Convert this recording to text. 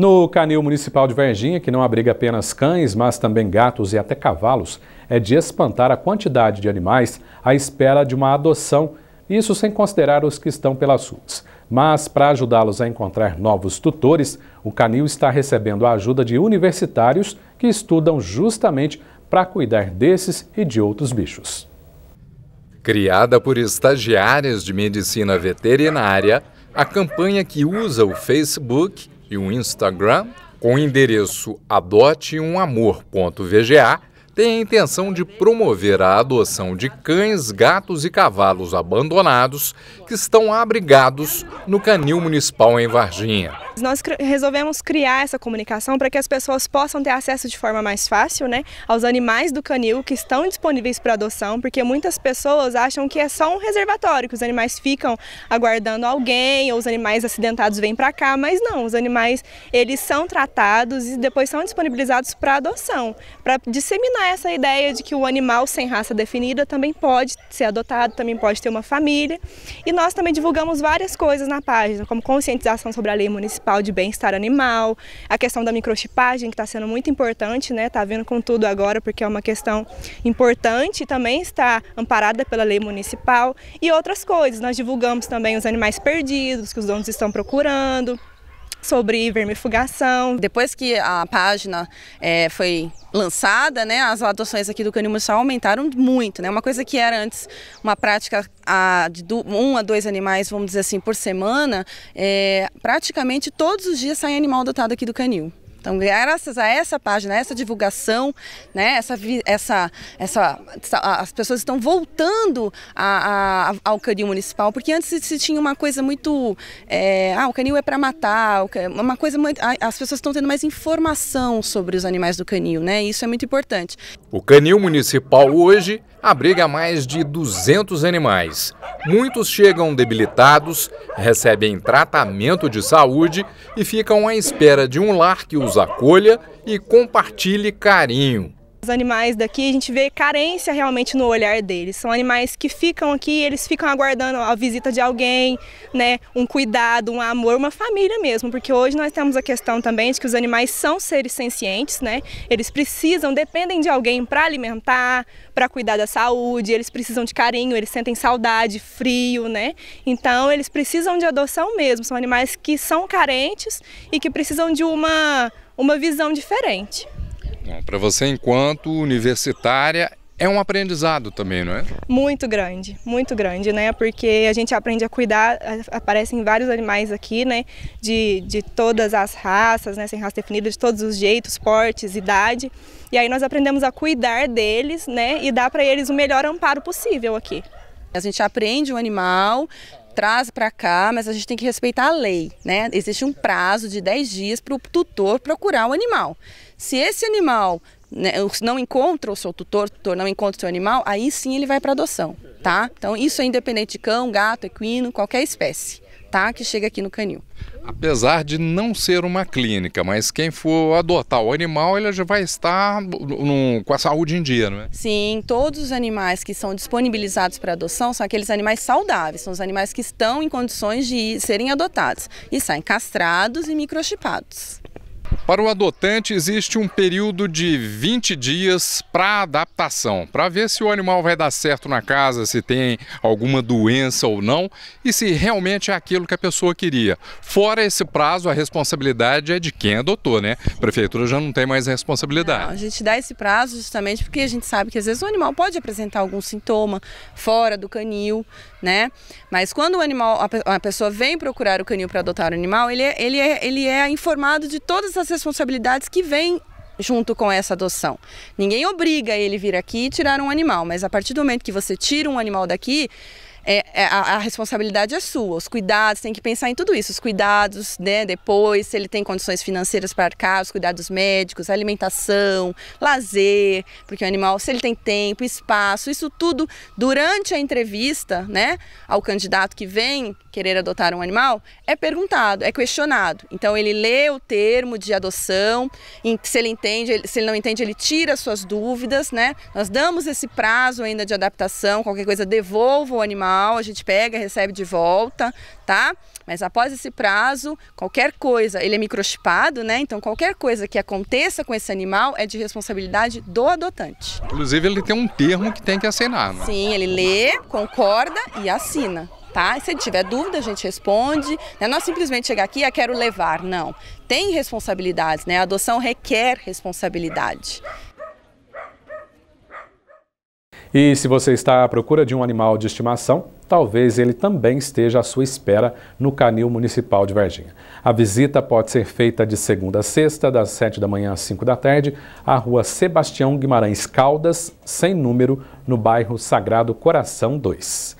No Canil Municipal de Varginha, que não abriga apenas cães, mas também gatos e até cavalos, é de espantar a quantidade de animais à espera de uma adoção, isso sem considerar os que estão pelas ruas. Mas para ajudá-los a encontrar novos tutores, o Canil está recebendo a ajuda de universitários que estudam justamente para cuidar desses e de outros bichos. Criada por estagiárias de medicina veterinária, a campanha que usa o Facebook e o Instagram com o endereço adoteumamor.vga tem a intenção de promover a adoção de cães, gatos e cavalos abandonados que estão abrigados no canil municipal em Varginha nós cr resolvemos criar essa comunicação para que as pessoas possam ter acesso de forma mais fácil né, aos animais do canil que estão disponíveis para adoção, porque muitas pessoas acham que é só um reservatório, que os animais ficam aguardando alguém ou os animais acidentados vêm para cá, mas não, os animais eles são tratados e depois são disponibilizados para adoção, para disseminar essa ideia de que o animal sem raça definida também pode ser adotado, também pode ter uma família. E nós também divulgamos várias coisas na página, como conscientização sobre a lei municipal, municipal de bem-estar animal, a questão da microchipagem, que está sendo muito importante, né? Está vindo com tudo agora, porque é uma questão importante, também está amparada pela lei municipal e outras coisas. Nós divulgamos também os animais perdidos, que os donos estão procurando sobre vermifugação. Depois que a página é, foi lançada, né, as adoções aqui do canil mussol aumentaram muito, né? Uma coisa que era antes uma prática a, de do, um a dois animais, vamos dizer assim, por semana, é, praticamente todos os dias sai animal adotado aqui do canil. Então, graças a essa página, essa divulgação, né, essa, essa, essa, as pessoas estão voltando a, a, ao canil municipal, porque antes se tinha uma coisa muito, é, ah, o canil é para matar, uma coisa muito, as pessoas estão tendo mais informação sobre os animais do canil, né? E isso é muito importante. O canil municipal hoje abriga é mais de 200 animais. Muitos chegam debilitados, recebem tratamento de saúde e ficam à espera de um lar que os acolha e compartilhe carinho animais daqui, a gente vê carência realmente no olhar deles. São animais que ficam aqui, eles ficam aguardando a visita de alguém, né? Um cuidado, um amor, uma família mesmo, porque hoje nós temos a questão também de que os animais são seres sencientes, né? Eles precisam, dependem de alguém para alimentar, para cuidar da saúde, eles precisam de carinho, eles sentem saudade, frio, né? Então eles precisam de adoção mesmo, são animais que são carentes e que precisam de uma uma visão diferente. Para você, enquanto universitária, é um aprendizado também, não é? Muito grande, muito grande, né? Porque a gente aprende a cuidar, aparecem vários animais aqui, né? De, de todas as raças, né? Sem raça definida, de todos os jeitos, portes, idade. E aí nós aprendemos a cuidar deles, né? E dar para eles o melhor amparo possível aqui. A gente aprende o um animal, traz para cá, mas a gente tem que respeitar a lei, né? Existe um prazo de 10 dias para o tutor procurar o animal. Se esse animal né, não encontra o seu tutor, tutor não encontra o seu animal, aí sim ele vai para adoção, tá? Então isso é independente de cão, gato, equino, qualquer espécie, tá? Que chega aqui no canil. Apesar de não ser uma clínica, mas quem for adotar o animal, ele já vai estar no, com a saúde em dia, não é? Sim, todos os animais que são disponibilizados para adoção são aqueles animais saudáveis, são os animais que estão em condições de serem adotados e saem castrados e microchipados. Para o adotante, existe um período de 20 dias para adaptação, para ver se o animal vai dar certo na casa, se tem alguma doença ou não e se realmente é aquilo que a pessoa queria. Fora esse prazo, a responsabilidade é de quem adotou, é né? A prefeitura já não tem mais responsabilidade. Não, a gente dá esse prazo justamente porque a gente sabe que às vezes o animal pode apresentar algum sintoma fora do canil, né? Mas quando o animal, a pessoa vem procurar o canil para adotar o animal, ele é, ele é, ele é informado de todas as responsabilidades que vêm junto com essa adoção. Ninguém obriga ele vir aqui e tirar um animal, mas a partir do momento que você tira um animal daqui, é, é, a, a, responsabilidade é sua, os cuidados, tem que pensar em tudo isso, os cuidados, né, depois, se ele tem condições financeiras para arcar, os cuidados médicos, alimentação, lazer, porque o animal, se ele tem tempo, espaço, isso tudo durante a entrevista, né, ao candidato que vem querer adotar um animal, é perguntado, é questionado. Então ele lê o termo de adoção, se ele entende, se ele não entende, ele tira suas dúvidas, né? Nós damos esse prazo ainda de adaptação, qualquer coisa devolva o animal normal, a gente pega, recebe de volta, tá? Mas após esse prazo, qualquer coisa, ele é microchipado, né? Então qualquer coisa que aconteça com esse animal é de responsabilidade do adotante. Inclusive ele tem um termo que tem que assinar, né? Sim, ele lê, concorda e assina. Tá? Se ele tiver dúvida, a gente responde. Não é simplesmente chegar aqui e ah, quero levar. Não. Tem responsabilidades, né? A adoção requer responsabilidade. E se você está à procura de um animal de estimação, talvez ele também esteja à sua espera no Canil Municipal de Varginha. A visita pode ser feita de segunda a sexta, das 7 da manhã às 5 da tarde, à rua Sebastião Guimarães Caldas, sem número, no bairro Sagrado Coração 2.